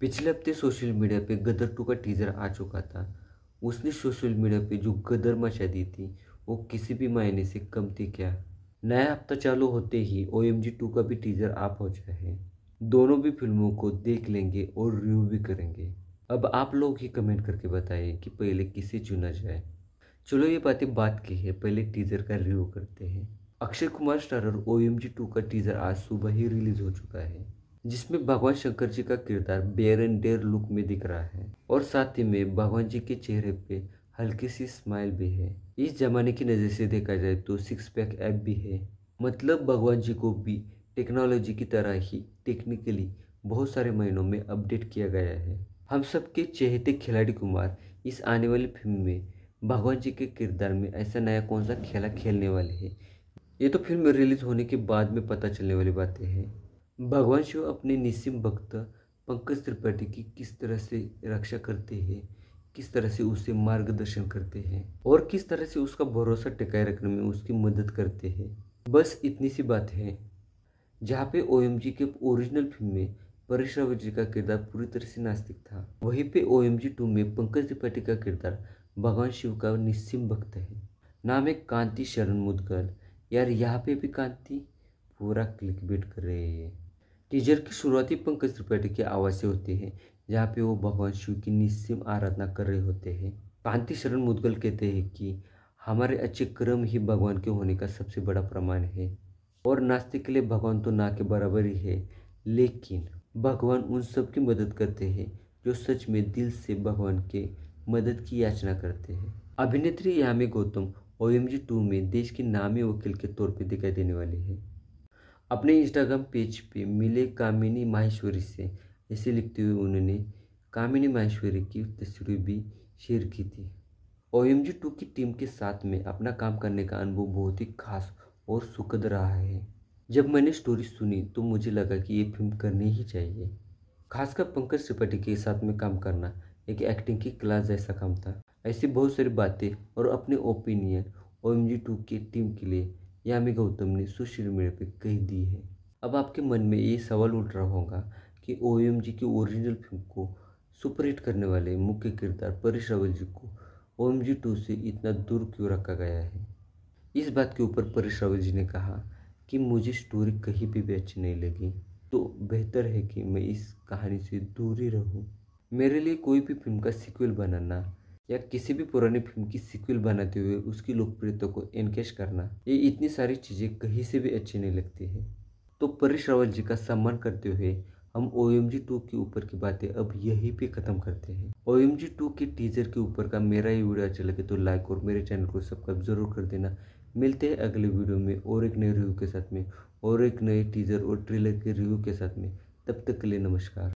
पिछले हफ्ते social media पे गदर टू का टीज़र आ चुका था उसने सोशल मीडिया पे जो गदर मचा दी थी वो किसी भी मायने से कम थी क्या नया हफ्ता चालू होते ही ओ एम जी टू का भी टीज़र आ पहुंचा है दोनों भी फिल्मों को देख लेंगे और रिव्यू भी करेंगे अब आप लोग ही कमेंट करके बताएं कि पहले किसे चुना जाए चलो ये बातें बात की है पहले टीज़र का रिव्यू करते हैं Akshay Kumar starrer O M G two का टीज़र आज सुबह ही रिलीज़ हो चुका है जिसमें भगवान शंकर जी का किरदार बेयर एंड डेयर लुक में दिख रहा है और साथ ही में भगवान जी के चेहरे पे हल्की सी स्माइल भी है इस जमाने की नज़र से देखा जाए तो सिक्स पैक ऐप भी है मतलब भगवान जी को भी टेक्नोलॉजी की तरह ही टेक्निकली बहुत सारे महीनों में अपडेट किया गया है हम सब के चेहते खिलाड़ी कुमार इस आने वाली फिल्म में भगवान जी के किरदार में ऐसा नया कौन सा खेला खेलने वाले हैं ये तो फिल्म रिलीज़ होने के बाद में पता चलने वाली बातें हैं भगवान शिव अपने निस्सीम भक्त पंकज त्रिपाठी की किस तरह से रक्षा करते हैं किस तरह से उसे मार्गदर्शन करते हैं और किस तरह से उसका भरोसा टिकाए रखने में उसकी मदद करते हैं बस इतनी सी बात है जहाँ पे ओ के ओरिजिनल फिल्म में परेश रावत जी का किरदार पूरी तरह से नास्तिक था वहीं पे ओ एम जी टू में पंकज त्रिपाठी का किरदार भगवान शिव का निस्सीम भक्त है नाम है कांति शरण मुदगल यार यहाँ पे भी कांति पूरा क्लिक बीट कर रहे हैं टीजर की शुरुआती पंकज त्रिपाठी की आवाज़ से होती है जहाँ पे वो भगवान शिव की निस्सीम आराधना कर रहे होते हैं कांति शरण मुदगल कहते हैं कि हमारे अच्छे कर्म ही भगवान के होने का सबसे बड़ा प्रमाण है और नास्तिक के लिए भगवान तो ना के बराबर ही है लेकिन भगवान उन सब की मदद करते हैं जो सच में दिल से भगवान के मदद की याचना करते हैं अभिनेत्री Yami Gautam O M G two में देश के नामी वकील के तौर पर दिखाई देने वाली है अपने इंस्टाग्राम पेज पे मिले कामिनी माहेश्वरी से ऐसे लिखते हुए उन्होंने कामिनी माहेश्वरी की तस्वीर भी शेयर की थी ओ एम जी टू की टीम के साथ में अपना काम करने का अनुभव बहुत ही खास और सुखद रहा है जब मैंने स्टोरी सुनी तो मुझे लगा कि ये फिल्म करनी ही चाहिए खासकर पंकज त्रिपाठी के साथ में काम करना एक एक्टिंग की क्लास जैसा काम था ऐसी बहुत सारी बातें और अपने opinion O M G two की टीम के लिए यामी गौतम ने सोशल मीडिया पर कह दी है अब आपके मन में ये सवाल उठ रहा होगा कि ओ एम जी की ओरिजिनल फिल्म को सुपरहिट करने वाले मुख्य किरदार परेश रावल जी को ओ एम जी टू से इतना दूर क्यों रखा गया है इस बात के ऊपर परेश रावल जी ने कहा कि मुझे स्टोरी कहीं भी भी अच्छी नहीं लगी तो बेहतर है कि मैं इस कहानी से दूर ही रहूं मेरे लिए कोई भी फिल्म का सिक्वल बनाना या किसी भी पुरानी फिल्म की सिक्वल बनाते हुए उसकी लोकप्रियता को एनकेश करना ये इतनी सारी चीज़ें कहीं से भी अच्छी नहीं लगती है तो परेश रावल जी का सम्मान करते हुए हम ओ एम जी टू के ऊपर की बातें अब यहीं पे ख़त्म करते हैं ओ एम जी टू के टीजर के ऊपर का मेरा ये वीडियो अच्छा लगे तो लाइक और मेरे चैनल को सब्सक्राइब जरूर कर देना मिलते हैं अगले वीडियो में और एक नए रिव्यू के साथ में और एक नए टीजर और ट्रेलर के रिव्यू के साथ में तब तक के लिए नमस्कार